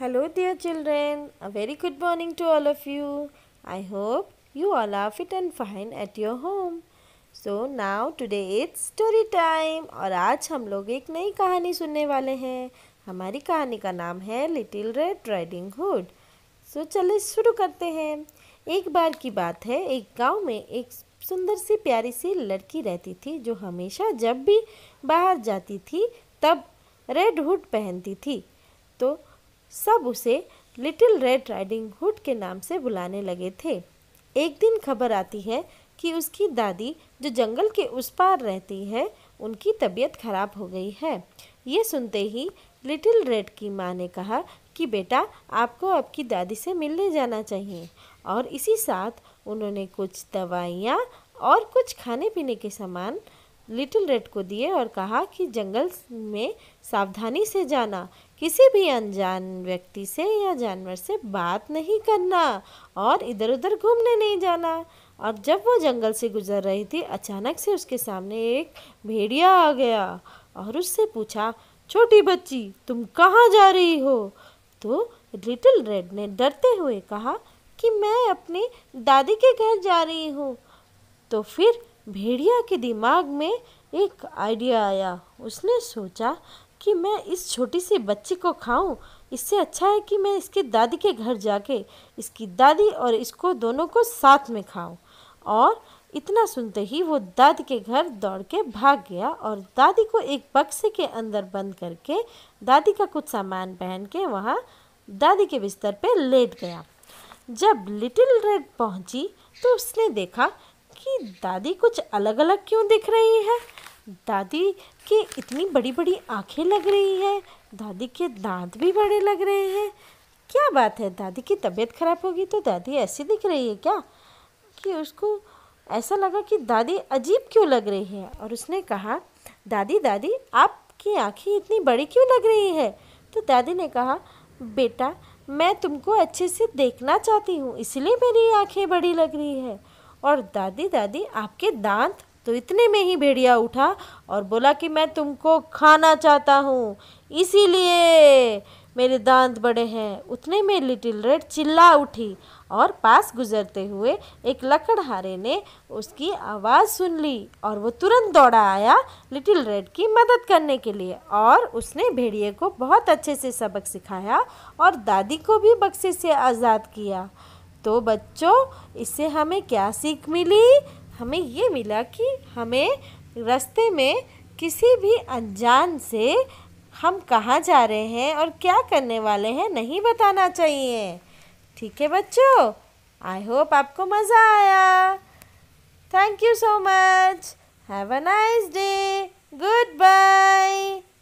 hello dear children a very good morning to all of you I hope you all are fit and fine at your home so now today it's story time और आज हम लोग एक नई कहानी सुनने वाले हैं हमारी कहानी का नाम है little red riding hood so चले शुरू करते हैं एक बार की बात है एक गांव में एक सुंदर सी प्यारी सी लड़की रहती थी जो हमेशा जब भी बाहर जाती थी तब रेड हुड पहनती थी तो सब उसे लिटिल रेड राइडिंग हुड के नाम से बुलाने लगे थे एक दिन खबर आती है कि उसकी दादी जो जंगल के उस पार रहती है उनकी तबीयत खराब हो गई है ये सुनते ही लिटिल रेड की माँ ने कहा कि बेटा आपको आपकी दादी से मिलने जाना चाहिए और इसी साथ उन्होंने कुछ दवाइयाँ और कुछ खाने पीने के सामान लिटिल रेड को दिए और कहा कि जंगल में सावधानी से जाना किसी भी अनजान व्यक्ति से या जानवर से बात नहीं करना और इधर उधर घूमने नहीं जाना और जब वो जंगल से गुजर रही थी अचानक से उसके सामने एक भेड़िया आ गया और उससे पूछा छोटी बच्ची तुम कहाँ जा रही हो तो लिटिल रेड ने डरते हुए कहा कि मैं अपनी दादी के घर जा रही हूँ तो फिर भेड़िया के दिमाग में एक आइडिया आया उसने सोचा कि मैं इस छोटी सी बच्ची को खाऊं इससे अच्छा है कि मैं इसके दादी के घर जाके इसकी दादी और इसको दोनों को साथ में खाऊं और इतना सुनते ही वो दादी के घर दौड़ के भाग गया और दादी को एक बक्से के अंदर बंद करके दादी का कुछ सामान पहन के वहाँ दादी के बिस्तर पे लेट गया जब लिटिल रेड पहुँची तो उसने देखा कि दादी कुछ अलग अलग क्यों दिख रही है दादी की इतनी बड़ी बड़ी आंखें लग रही है दादी के दांत भी बड़े लग रहे हैं क्या बात है दादी की तबीयत खराब होगी तो दादी ऐसी दिख रही है क्या कि उसको ऐसा लगा कि दादी अजीब क्यों लग रही है और उसने कहा दादी दादी आपकी आँखें इतनी बड़ी क्यों लग रही है तो दादी ने कहा बेटा मैं तुमको अच्छे से देखना चाहती हूँ इसलिए मेरी आँखें बड़ी लग रही है और दादी दादी आपके दांत तो इतने में ही भेड़िया उठा और बोला कि मैं तुमको खाना चाहता हूँ इसीलिए मेरे दांत बड़े हैं उतने में लिटिल रेड चिल्ला उठी और पास गुजरते हुए एक लकड़हारे ने उसकी आवाज़ सुन ली और वो तुरंत दौड़ा आया लिटिल रेड की मदद करने के लिए और उसने भेड़िए को बहुत अच्छे से सबक सिखाया और दादी को भी बक्से से आज़ाद किया तो बच्चों इससे हमें क्या सीख मिली हमें ये मिला कि हमें रास्ते में किसी भी अनजान से हम कहाँ जा रहे हैं और क्या करने वाले हैं नहीं बताना चाहिए ठीक है बच्चों आई होप आपको मज़ा आया thank you so much have a nice day good bye